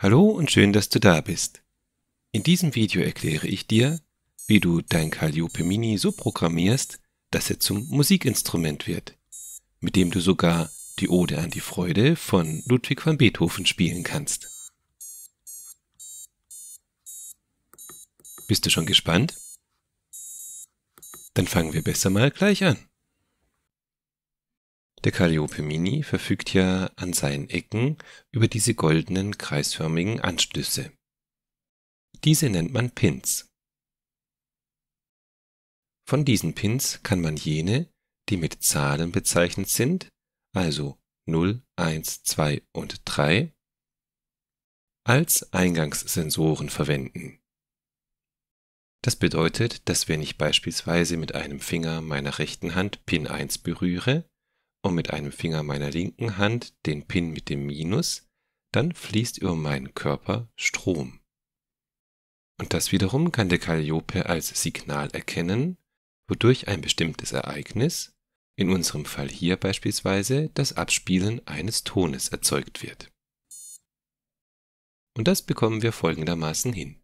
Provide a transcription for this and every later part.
Hallo und schön, dass du da bist. In diesem Video erkläre ich dir, wie du dein Calliope Mini so programmierst, dass er zum Musikinstrument wird, mit dem du sogar die Ode an die Freude von Ludwig van Beethoven spielen kannst. Bist du schon gespannt? Dann fangen wir besser mal gleich an. Der Calliope Mini verfügt ja an seinen Ecken über diese goldenen kreisförmigen Anstöße. Diese nennt man Pins. Von diesen Pins kann man jene, die mit Zahlen bezeichnet sind, also 0, 1, 2 und 3, als Eingangssensoren verwenden. Das bedeutet, dass wenn ich beispielsweise mit einem Finger meiner rechten Hand Pin 1 berühre, und mit einem Finger meiner linken Hand den Pin mit dem Minus, dann fließt über meinen Körper Strom. Und das wiederum kann der Calliope als Signal erkennen, wodurch ein bestimmtes Ereignis, in unserem Fall hier beispielsweise das Abspielen eines Tones erzeugt wird. Und das bekommen wir folgendermaßen hin.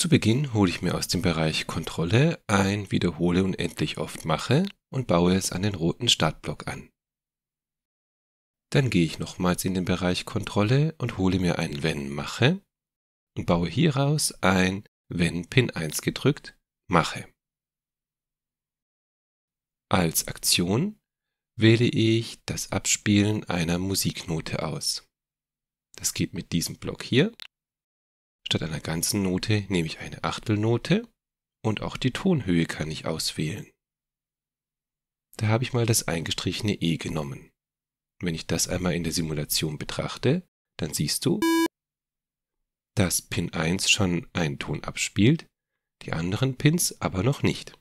Zu Beginn hole ich mir aus dem Bereich Kontrolle ein Wiederhole unendlich oft mache und baue es an den roten Startblock an. Dann gehe ich nochmals in den Bereich Kontrolle und hole mir ein wenn mache und baue hieraus ein wenn Pin 1 gedrückt mache. Als Aktion wähle ich das Abspielen einer Musiknote aus. Das geht mit diesem Block hier Statt einer ganzen Note nehme ich eine Achtelnote und auch die Tonhöhe kann ich auswählen. Da habe ich mal das eingestrichene E genommen. Wenn ich das einmal in der Simulation betrachte, dann siehst du, dass Pin 1 schon einen Ton abspielt, die anderen Pins aber noch nicht.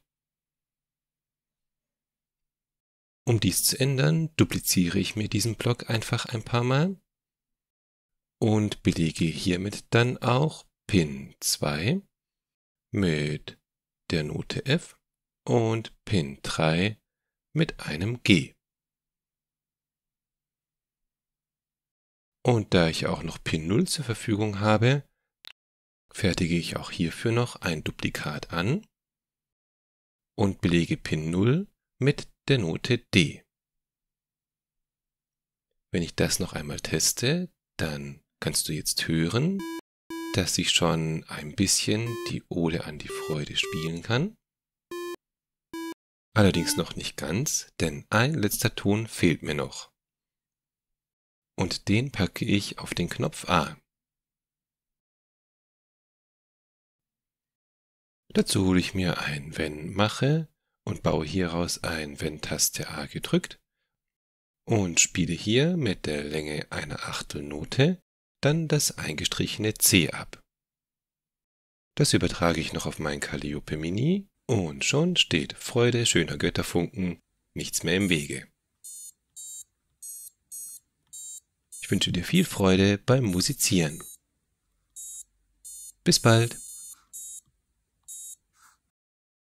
Um dies zu ändern, dupliziere ich mir diesen Block einfach ein paar Mal und belege hiermit dann auch Pin 2 mit der Note F und Pin 3 mit einem G. Und da ich auch noch Pin 0 zur Verfügung habe, fertige ich auch hierfür noch ein Duplikat an und belege Pin 0 mit der Note D. Wenn ich das noch einmal teste, dann kannst du jetzt hören dass ich schon ein bisschen die Ode an die Freude spielen kann. Allerdings noch nicht ganz, denn ein letzter Ton fehlt mir noch. Und den packe ich auf den Knopf A. Dazu hole ich mir ein Wenn mache und baue hieraus ein Wenn Taste A gedrückt und spiele hier mit der Länge einer Achtelnote dann das eingestrichene C ab. Das übertrage ich noch auf mein Calliope Mini und schon steht Freude schöner Götterfunken nichts mehr im Wege. Ich wünsche dir viel Freude beim Musizieren. Bis bald!